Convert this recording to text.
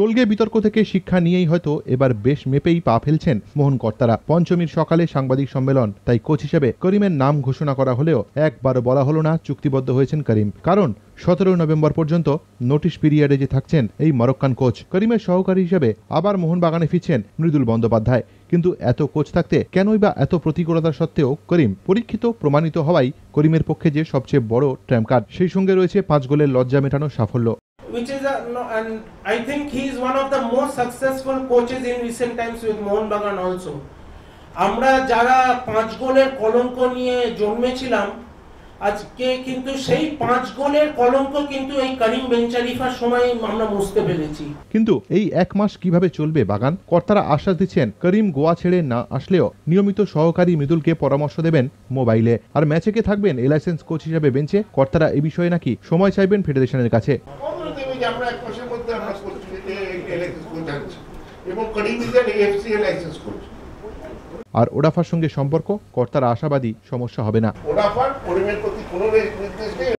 টোলগে বিতর্ক থেকে শিক্ষা নিয়েই হয়তো এবার বেশ মেপেই পা ফেলছেন মোহনকর্তারা পঞ্চমীর সকালে সাংবাদিক সম্মেলন তাই কোচ হিসেবে করিমের নাম ঘোষণা করা হলেও একবারও বলা হলো না চুক্তিবদ্ধ হয়েছেন করিম কারণ সতেরো নভেম্বর পর্যন্ত নোটিশ পিরিয়ডে যে থাকছেন এই মরক্কান কোচ করিমের সহকারী হিসেবে আবার মোহনবাগানে ফিরছেন মৃদুল বন্দ্যোপাধ্যায় কিন্তু এত কোচ থাকতে কেনই বা এত প্রতিকূলতা সত্ত্বেও করিম পরীক্ষিত প্রমাণিত হওয়াই করিমের পক্ষে যে সবচেয়ে বড় ট্র্যাম্প কার্ড সেই সঙ্গে রয়েছে পাঁচ গোলের লজ্জা মেটানো সাফল্য which is a, no, and I think he is one of the most successful coaches in recent times with Mohan Bagan also. আমরা যারা পাঁচ গোলের কলঙ্ক নিয়ে জন্মেছিলাম আজকে কিন্তু সেই পাঁচ গোলের কলঙ্ক কিন্তু এই করিম বেঞ্চারিফার সময় আমরা বুঝতে পেরেছি কিন্তু এই এক মাস কিভাবে চলবে বাগান কর্তারা আশ্বাস দিচ্ছেন করিম গোয়া ছেড়ে না আসলেও নিয়মিত সহকারী মৃদুলকে পরামর্শ দেবেন মোবাইলে আর ম্যাচে কে থাকবেন এ লাইসেন্স কোচ হিসাবে বেঞ্চে কর্তারা এ বিষয়ে নাকি সময় চাইবেন ফেডারেশনের কাছে মধ্যে আমরা কোচিং এবং কডিমিজার এফসিএ লাইসেন্স করছি আর ওডাফার সঙ্গে সম্পর্ক কর্তার আশাবাদী সমস্যা হবে না ওডাফার পরিবেশ প্রতি কোনো নির্দেশ নেই